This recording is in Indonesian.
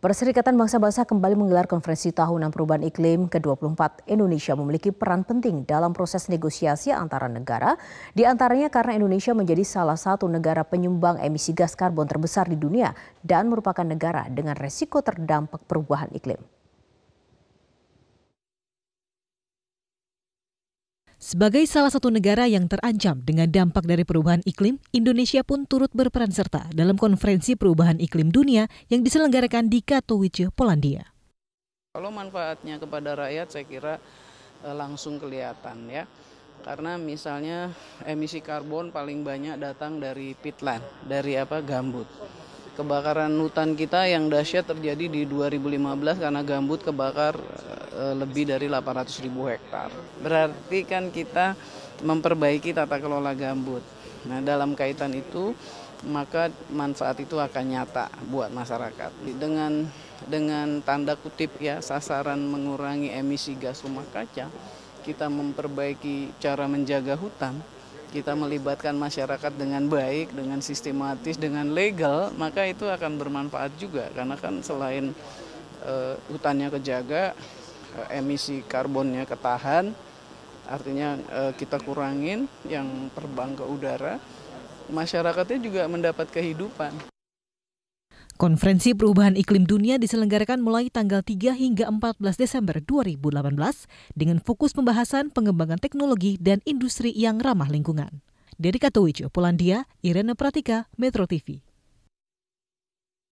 Perserikatan Bangsa-Bangsa kembali menggelar konferensi tahunan perubahan iklim ke-24. Indonesia memiliki peran penting dalam proses negosiasi antara negara, di antaranya karena Indonesia menjadi salah satu negara penyumbang emisi gas karbon terbesar di dunia dan merupakan negara dengan resiko terdampak perubahan iklim. Sebagai salah satu negara yang terancam dengan dampak dari perubahan iklim, Indonesia pun turut berperan serta dalam konferensi perubahan iklim dunia yang diselenggarakan di Katowice, Polandia. Kalau manfaatnya kepada rakyat saya kira eh, langsung kelihatan ya. Karena misalnya emisi karbon paling banyak datang dari pitland, dari apa gambut. Kebakaran hutan kita yang dahsyat terjadi di 2015 karena gambut kebakar eh, Eh, lebih dari 800 ribu hektar. Berarti kan kita memperbaiki tata kelola gambut. Nah dalam kaitan itu maka manfaat itu akan nyata buat masyarakat dengan dengan tanda kutip ya sasaran mengurangi emisi gas rumah kaca kita memperbaiki cara menjaga hutan kita melibatkan masyarakat dengan baik, dengan sistematis, dengan legal, maka itu akan bermanfaat juga karena kan selain e, hutannya kejaga, Eh, emisi karbonnya ketahan, artinya eh, kita kurangin yang terbang ke udara, masyarakatnya juga mendapat kehidupan. Konferensi Perubahan Iklim Dunia diselenggarakan mulai tanggal 3 hingga 14 Desember 2018 dengan fokus pembahasan pengembangan teknologi dan industri yang ramah lingkungan. Dari Katowice, Polandia, Irene Pratika, Metro TV.